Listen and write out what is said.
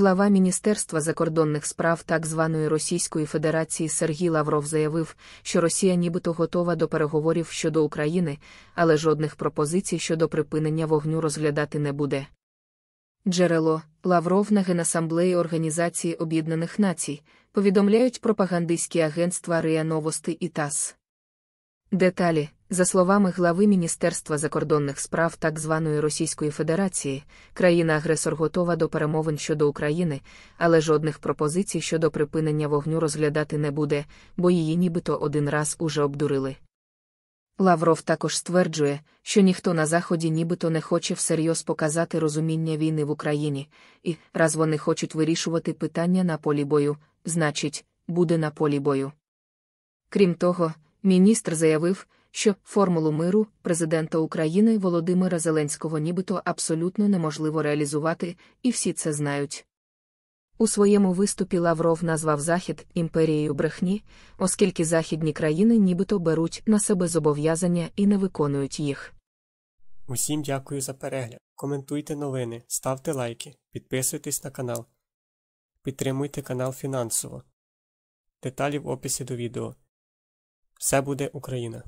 глава Міністерства закордонних справ так званої Російської Федерації Сергій Лавров заявив, що Росія нібито готова до переговорів щодо України, але жодних пропозицій щодо припинення вогню розглядати не буде. Джерело Лавров на Генасамблеї Організації Об'єднаних Націй повідомляють пропагандистські агентства РИА Новости і ТАСС. Деталі, за словами глави Міністерства закордонних справ так званої Російської Федерації, країна-агресор готова до перемовин щодо України, але жодних пропозицій щодо припинення вогню розглядати не буде, бо її нібито один раз уже обдурили. Лавров також стверджує, що ніхто на Заході нібито не хоче всерйоз показати розуміння війни в Україні, і, раз вони хочуть вирішувати питання на полі бою, значить, буде на полі бою. Крім того, Міністр заявив, що формулу миру президента України Володимира Зеленського нібито абсолютно неможливо реалізувати, і всі це знають. У своєму виступі Лавров назвав Захід імперією брехні, оскільки західні країни нібито беруть на себе зобов'язання і не виконують їх. Усім дякую за перегляд. Коментуйте новини, ставте лайки, підписуйтесь на канал. Підтримуйте канал фінансово. Деталі в описі до відео. Все буде Україна!